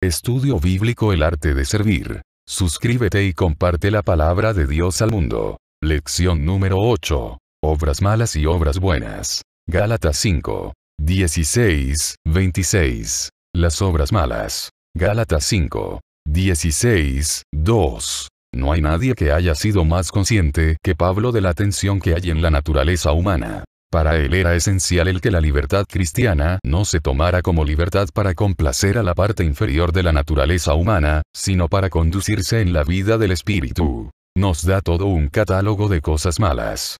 Estudio Bíblico El Arte de Servir. Suscríbete y comparte la palabra de Dios al mundo. Lección número 8. Obras malas y obras buenas. Gálatas 5. 16, 26. Las obras malas. Gálatas 5. 16, 2. No hay nadie que haya sido más consciente que Pablo de la tensión que hay en la naturaleza humana. Para él era esencial el que la libertad cristiana no se tomara como libertad para complacer a la parte inferior de la naturaleza humana, sino para conducirse en la vida del espíritu. Nos da todo un catálogo de cosas malas.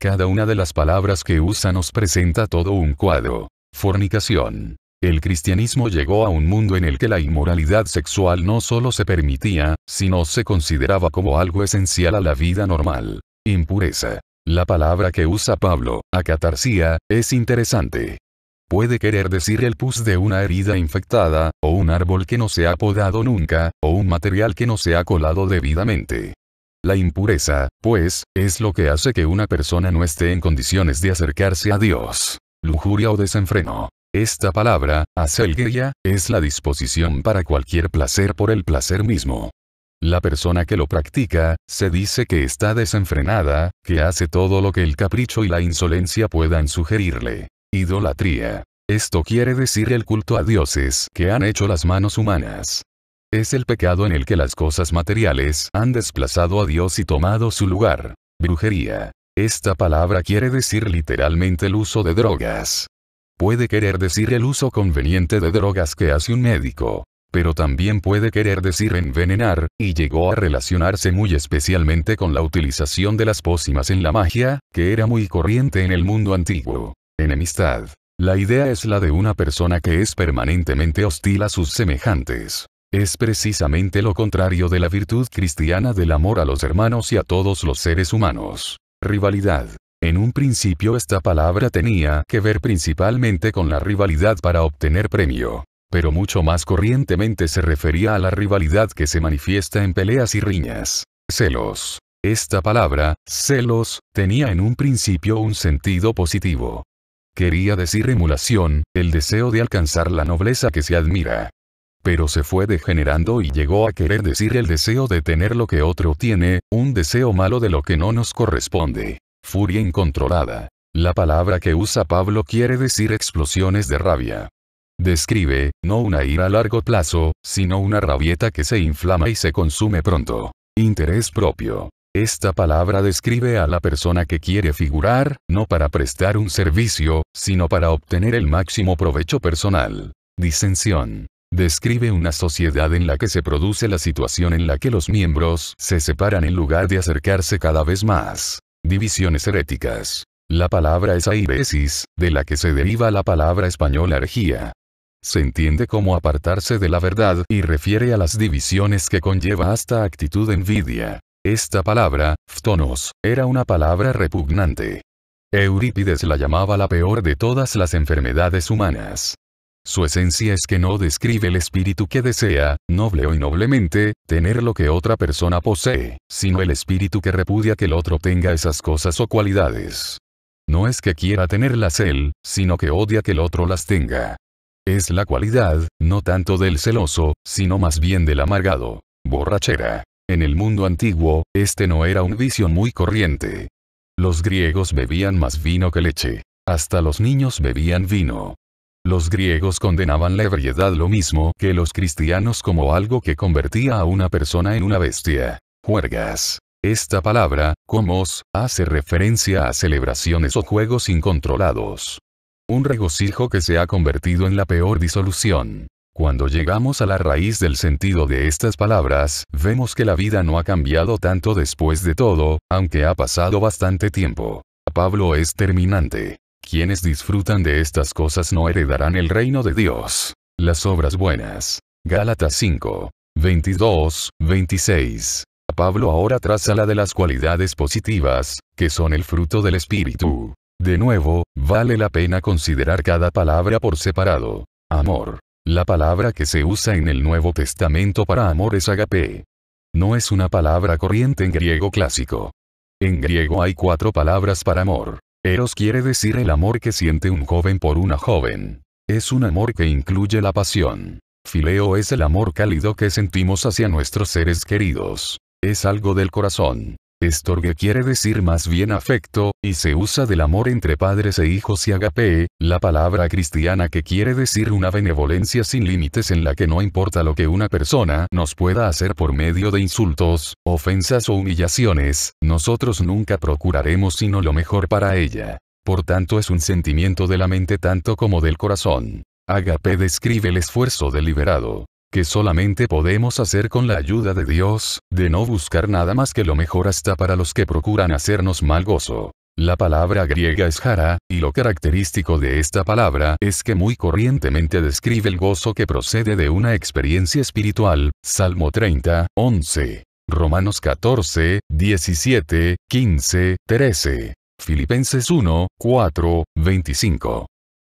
Cada una de las palabras que usa nos presenta todo un cuadro. Fornicación. El cristianismo llegó a un mundo en el que la inmoralidad sexual no solo se permitía, sino se consideraba como algo esencial a la vida normal. Impureza. La palabra que usa Pablo, acatarsía, es interesante. Puede querer decir el pus de una herida infectada, o un árbol que no se ha podado nunca, o un material que no se ha colado debidamente. La impureza, pues, es lo que hace que una persona no esté en condiciones de acercarse a Dios. Lujuria o desenfreno. Esta palabra, guía, es la disposición para cualquier placer por el placer mismo. La persona que lo practica, se dice que está desenfrenada, que hace todo lo que el capricho y la insolencia puedan sugerirle. Idolatría. Esto quiere decir el culto a dioses que han hecho las manos humanas. Es el pecado en el que las cosas materiales han desplazado a Dios y tomado su lugar. Brujería. Esta palabra quiere decir literalmente el uso de drogas. Puede querer decir el uso conveniente de drogas que hace un médico pero también puede querer decir envenenar, y llegó a relacionarse muy especialmente con la utilización de las pócimas en la magia, que era muy corriente en el mundo antiguo. Enemistad. La idea es la de una persona que es permanentemente hostil a sus semejantes. Es precisamente lo contrario de la virtud cristiana del amor a los hermanos y a todos los seres humanos. Rivalidad. En un principio esta palabra tenía que ver principalmente con la rivalidad para obtener premio pero mucho más corrientemente se refería a la rivalidad que se manifiesta en peleas y riñas. Celos. Esta palabra, celos, tenía en un principio un sentido positivo. Quería decir emulación, el deseo de alcanzar la nobleza que se admira. Pero se fue degenerando y llegó a querer decir el deseo de tener lo que otro tiene, un deseo malo de lo que no nos corresponde. Furia incontrolada. La palabra que usa Pablo quiere decir explosiones de rabia. Describe, no una ira a largo plazo, sino una rabieta que se inflama y se consume pronto. Interés propio. Esta palabra describe a la persona que quiere figurar, no para prestar un servicio, sino para obtener el máximo provecho personal. Disensión. Describe una sociedad en la que se produce la situación en la que los miembros se separan en lugar de acercarse cada vez más. Divisiones heréticas. La palabra es airesis, de la que se deriva la palabra española argía se entiende como apartarse de la verdad y refiere a las divisiones que conlleva hasta actitud envidia. Esta palabra, phtonos, era una palabra repugnante. Eurípides la llamaba la peor de todas las enfermedades humanas. Su esencia es que no describe el espíritu que desea, noble o noblemente tener lo que otra persona posee, sino el espíritu que repudia que el otro tenga esas cosas o cualidades. No es que quiera tenerlas él, sino que odia que el otro las tenga es la cualidad, no tanto del celoso, sino más bien del amargado. Borrachera. En el mundo antiguo, este no era un vicio muy corriente. Los griegos bebían más vino que leche. Hasta los niños bebían vino. Los griegos condenaban la ebriedad lo mismo que los cristianos como algo que convertía a una persona en una bestia. Juergas. Esta palabra, comos, hace referencia a celebraciones o juegos incontrolados. Un regocijo que se ha convertido en la peor disolución. Cuando llegamos a la raíz del sentido de estas palabras, vemos que la vida no ha cambiado tanto después de todo, aunque ha pasado bastante tiempo. Pablo es terminante. Quienes disfrutan de estas cosas no heredarán el reino de Dios. Las obras buenas. Gálatas 5. 22, 26. Pablo ahora traza la de las cualidades positivas, que son el fruto del Espíritu. De nuevo, vale la pena considerar cada palabra por separado. Amor. La palabra que se usa en el Nuevo Testamento para amor es agape. No es una palabra corriente en griego clásico. En griego hay cuatro palabras para amor. Eros quiere decir el amor que siente un joven por una joven. Es un amor que incluye la pasión. Fileo es el amor cálido que sentimos hacia nuestros seres queridos. Es algo del corazón. Estorgue quiere decir más bien afecto, y se usa del amor entre padres e hijos y agape, la palabra cristiana que quiere decir una benevolencia sin límites en la que no importa lo que una persona nos pueda hacer por medio de insultos, ofensas o humillaciones, nosotros nunca procuraremos sino lo mejor para ella. Por tanto es un sentimiento de la mente tanto como del corazón. Agape describe el esfuerzo deliberado, que solamente podemos hacer con la ayuda de Dios, de no buscar nada más que lo mejor hasta para los que procuran hacernos mal gozo. La palabra griega es jara, y lo característico de esta palabra es que muy corrientemente describe el gozo que procede de una experiencia espiritual, Salmo 30, 11, Romanos 14, 17, 15, 13, Filipenses 1, 4, 25.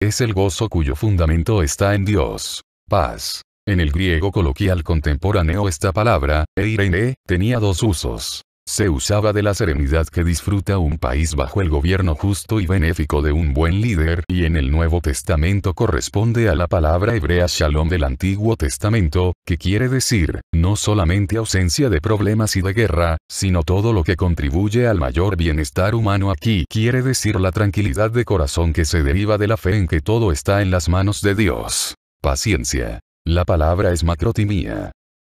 Es el gozo cuyo fundamento está en Dios. Paz, en el griego coloquial contemporáneo esta palabra, eirene, tenía dos usos. Se usaba de la serenidad que disfruta un país bajo el gobierno justo y benéfico de un buen líder y en el Nuevo Testamento corresponde a la palabra hebrea shalom del Antiguo Testamento, que quiere decir, no solamente ausencia de problemas y de guerra, sino todo lo que contribuye al mayor bienestar humano aquí quiere decir la tranquilidad de corazón que se deriva de la fe en que todo está en las manos de Dios. Paciencia. La palabra es macrotimía.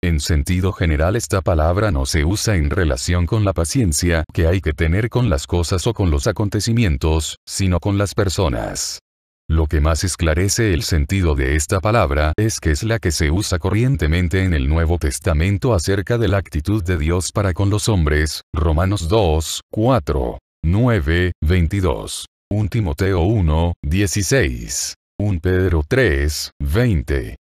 En sentido general esta palabra no se usa en relación con la paciencia que hay que tener con las cosas o con los acontecimientos, sino con las personas. Lo que más esclarece el sentido de esta palabra es que es la que se usa corrientemente en el Nuevo Testamento acerca de la actitud de Dios para con los hombres, Romanos 2, 4, 9, 22, 1 Timoteo 1, 16, 1 Pedro 3, 20.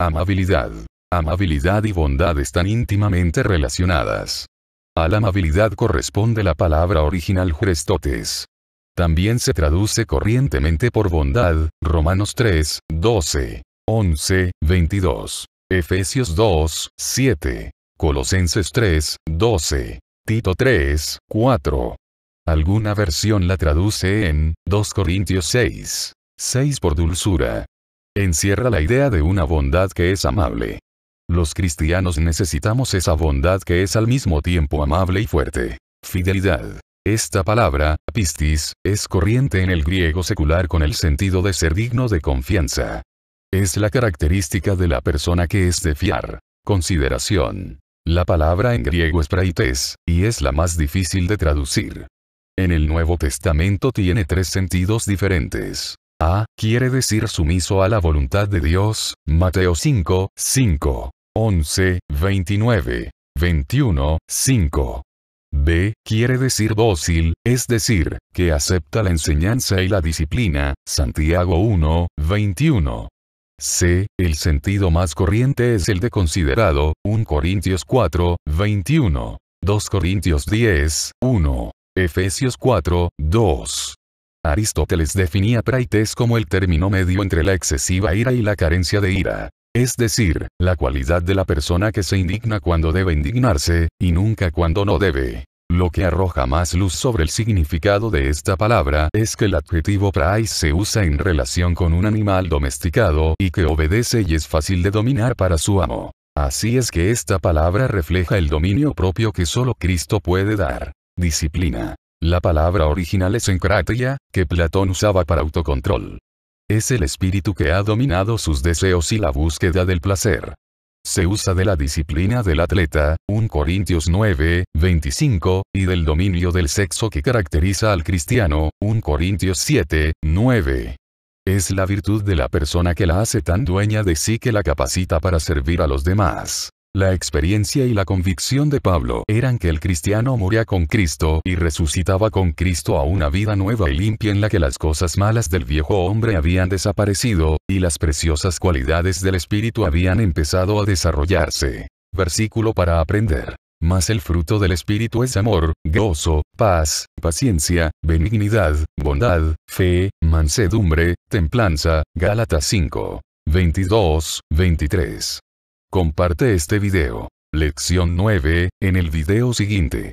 Amabilidad. Amabilidad y bondad están íntimamente relacionadas. A la amabilidad corresponde la palabra original jurestotes. También se traduce corrientemente por bondad, Romanos 3, 12, 11, 22, Efesios 2, 7, Colosenses 3, 12, Tito 3, 4. Alguna versión la traduce en 2 Corintios 6, 6 por dulzura, encierra la idea de una bondad que es amable. Los cristianos necesitamos esa bondad que es al mismo tiempo amable y fuerte. Fidelidad. Esta palabra, pistis, es corriente en el griego secular con el sentido de ser digno de confianza. Es la característica de la persona que es de fiar. Consideración. La palabra en griego es praites, y es la más difícil de traducir. En el Nuevo Testamento tiene tres sentidos diferentes. A, quiere decir sumiso a la voluntad de Dios, Mateo 5, 5, 11, 29, 21, 5. B. Quiere decir dócil, es decir, que acepta la enseñanza y la disciplina, Santiago 1, 21. C. El sentido más corriente es el de considerado, 1 Corintios 4, 21. 2 Corintios 10, 1. Efesios 4, 2. Aristóteles definía praites como el término medio entre la excesiva ira y la carencia de ira. Es decir, la cualidad de la persona que se indigna cuando debe indignarse, y nunca cuando no debe. Lo que arroja más luz sobre el significado de esta palabra es que el adjetivo prais se usa en relación con un animal domesticado y que obedece y es fácil de dominar para su amo. Así es que esta palabra refleja el dominio propio que solo Cristo puede dar. Disciplina. La palabra original es encratia, que Platón usaba para autocontrol. Es el espíritu que ha dominado sus deseos y la búsqueda del placer. Se usa de la disciplina del atleta, 1 Corintios 9, 25, y del dominio del sexo que caracteriza al cristiano, 1 Corintios 7, 9. Es la virtud de la persona que la hace tan dueña de sí que la capacita para servir a los demás. La experiencia y la convicción de Pablo eran que el cristiano moría con Cristo y resucitaba con Cristo a una vida nueva y limpia en la que las cosas malas del viejo hombre habían desaparecido, y las preciosas cualidades del Espíritu habían empezado a desarrollarse. Versículo para aprender. Mas el fruto del Espíritu es amor, gozo, paz, paciencia, benignidad, bondad, fe, mansedumbre, templanza. Gálatas 5. 22, 23. Comparte este video. Lección 9, en el video siguiente.